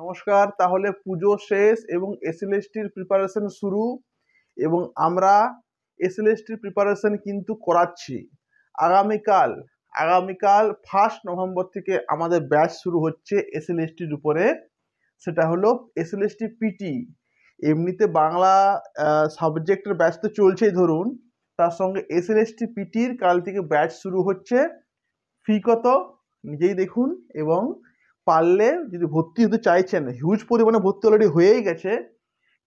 নমস্কার তাহলে পুজো শেষ এবং এসএলএসটির প্রিপারেশন শুরু এবং আমরা এসএলএসটির প্রিপারেশন কিন্তু করাচ্ছি আগামীকাল আগামীকাল ফার্স্ট নভেম্বর থেকে আমাদের ব্যাচ শুরু হচ্ছে এসএলএসটির উপরে সেটা হলো এসএলএসটি পিটি এমনিতে বাংলা সাবজেক্টের ব্যাচ তো চলছেই ধরুন তার সঙ্গে এসএলএসটি পিটির কাল থেকে ব্যাচ শুরু হচ্ছে ফি কত নিজেই দেখুন এবং পারলে যদি ভর্তি হতে চাইছেন হিউজ পরিমাণে ভর্তি অলরেডি হয়েই গেছে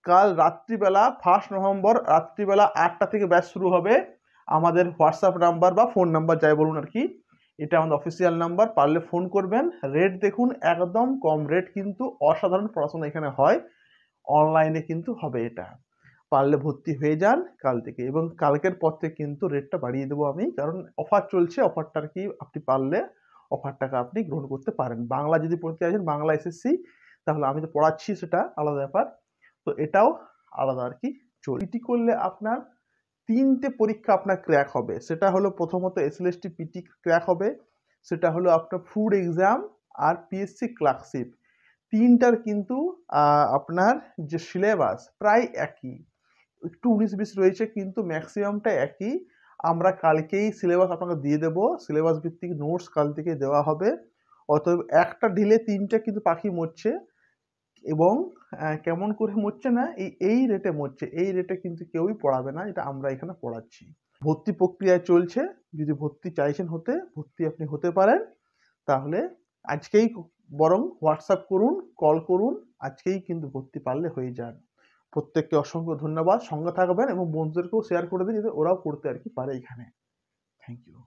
কাল রাত্রিবেলা ফার্স্ট নভেম্বর রাত্রিবেলা আটটা থেকে ব্যাচ শুরু হবে আমাদের হোয়াটসঅ্যাপ নাম্বার বা ফোন নাম্বার যাই বলুন আর কি এটা আমাদের অফিসিয়াল নাম্বার পারলে ফোন করবেন রেট দেখুন একদম কম রেট কিন্তু অসাধারণ পড়াশোনা এখানে হয় অনলাইনে কিন্তু হবে এটা পারলে ভর্তি হয়ে যান কাল থেকে এবং কালকের পর থেকে কিন্তু রেটটা বাড়িয়ে দেবো আমি কারণ অফার চলছে অফারটা আর কি আপনি পারলে অফার টাকা আপনি গ্রহণ করতে পারেন বাংলা যদি পড়তে চাইছেন বাংলা এসএসসি তাহলে আমি তো পড়াচ্ছি সেটা আলাদা ব্যাপার তো এটাও আলাদা আর কি চল পিটি করলে আপনার তিনটে পরীক্ষা আপনার ক্র্যাক হবে সেটা হলো প্রথমত এসএলএসটি পিটি ক্র্যাক হবে সেটা হলো আপনার ফুড এক্সাম আর পিএসসি ক্লার্কশিপ তিনটার কিন্তু আপনার যে সিলেবাস প্রায় একই একটু উনিশ বিশ রয়েছে কিন্তু ম্যাক্সিমামটা একই আমরা কালকেই সিলেবাস আপনাকে দিয়ে দেব সিলেবাস ভিত্তিক নোটস কাল থেকে দেওয়া হবে অতএব একটা ঢিলে তিনটে কিন্তু পাখি মরছে এবং কেমন করে মরছে না এই এই রেটে মরছে এই রেটে কিন্তু কেউই পড়াবে না এটা আমরা এখানে পড়াচ্ছি ভর্তি প্রক্রিয়া চলছে যদি ভর্তি চাইছেন হতে ভর্তি আপনি হতে পারেন তাহলে আজকেই বরং হোয়াটসঅ্যাপ করুন কল করুন আজকেই কিন্তু ভর্তি পারলে হয়ে যান প্রত্যেককে অসংখ্য ধন্যবাদ সঙ্গে থাকবেন এবং বন্ধুদেরকেও শেয়ার করে দিন যাতে ওরাও করতে আর কি পারে এখানে থ্যাংক ইউ